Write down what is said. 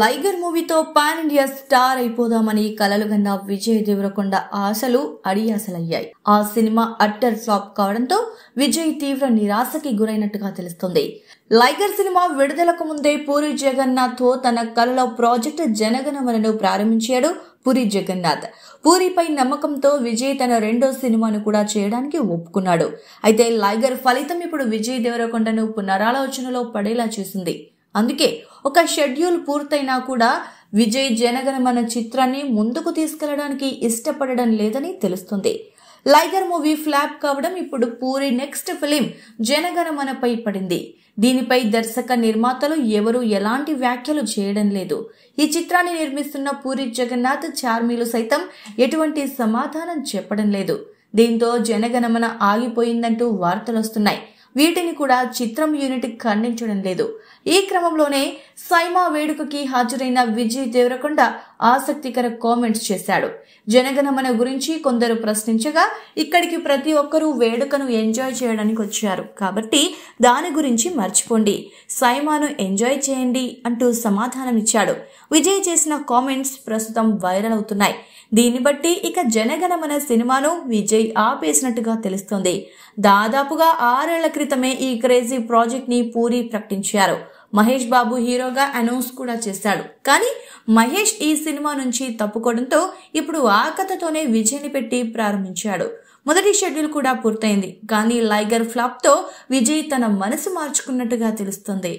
లైగర్ మూవీతో pan India star అయిపోదామని కలలు గన్న విజయ్ దేవరకొండ ఆశలు అడియాసలయ్యాయి ఆ సినిమా అట్టర్ ఫ్లాప్ కావడంతో విజయ్ తీవ్ర నిరాశకి గురైనట్టుగా తెలుస్తుంది లైగర్ సినిమా విడుదలకు ముందే పూరి జగన్నాథ్తో తన కలలో ప్రాజెక్ట్ జనగణమనను ప్రారంభించాడు పూరి జగన్నాథ్ పూరిపై నమ్మకంతో విజయ్ తన రెండో సినిమాను కూడా చేయడానికి ఒప్పుకున్నాడు అయితే లైగర్ ఫలితం ఇప్పుడు విజయ్ దేవరకొండను పునరాలోచనలో పడేలా చేసింది అందుకే ఒక షెడ్యూల్ పూర్తయినా కూడా విజయ్ జనగణమన చిత్రాన్ని ముందుకు తీసుకెళ్లడానికి ఇష్టపడడం లేదని తెలుస్తుంది లైగర్ మూవీ ఫ్లాప్ కావడం ఇప్పుడు పూరి నెక్స్ట్ ఫిలిం జనగణమనపై పడింది దీనిపై దర్శక నిర్మాతలు ఎవరు ఎలాంటి వ్యాఖ్యలు చేయడం లేదు ఈ చిత్రాన్ని నిర్మిస్తున్న పూరి జగన్నాథ్ చార్మీలు సైతం ఎటువంటి సమాధానం చెప్పడం లేదు దీంతో జనగణమన ఆగిపోయిందంటూ వార్తలు వస్తున్నాయి వీటిని కూడా చిత్రం యూనిట్ ఖండించడం లేదు ఈ క్రమంలోనే సైమా వేడుకకి హాజరైన విజయ్ దేవరకొండ ఆసక్తికర కామెంట్స్ చేశాడు జనగణమన గురించి కొందరు ప్రశ్నించగా ఇక్కడికి ప్రతి ఒక్కరూ వేడుకను ఎంజాయ్ చేయడానికి వచ్చారు కాబట్టి దాని గురించి మర్చిపోండి సైమాను ఎంజాయ్ చేయండి అంటూ సమాధానమిచ్చాడు విజయ్ చేసిన కామెంట్స్ ప్రస్తుతం వైరల్ అవుతున్నాయి దీన్ని బట్టి ఇక జనగణమన సినిమాను విజయ్ ఆపేసినట్టుగా తెలుస్తోంది దాదాపుగా ఆరేళ్ల క్రితం క్రితమే ఈ క్రేజీ ప్రాజెక్ట్ ని పూరి ప్రకటించారు మహేష్ బాబు హీరోగా అనౌన్స్ కూడా చేశాడు కానీ మహేష్ ఈ సినిమా నుంచి తప్పుకోవడంతో ఇప్పుడు ఆ కథతోనే విజయ్ని పెట్టి ప్రారంభించాడు మొదటి షెడ్యూల్ కూడా పూర్తయింది కానీ లైగర్ ఫ్లాప్తో విజయ్ తన మనసు మార్చుకున్నట్టుగా తెలుస్తుంది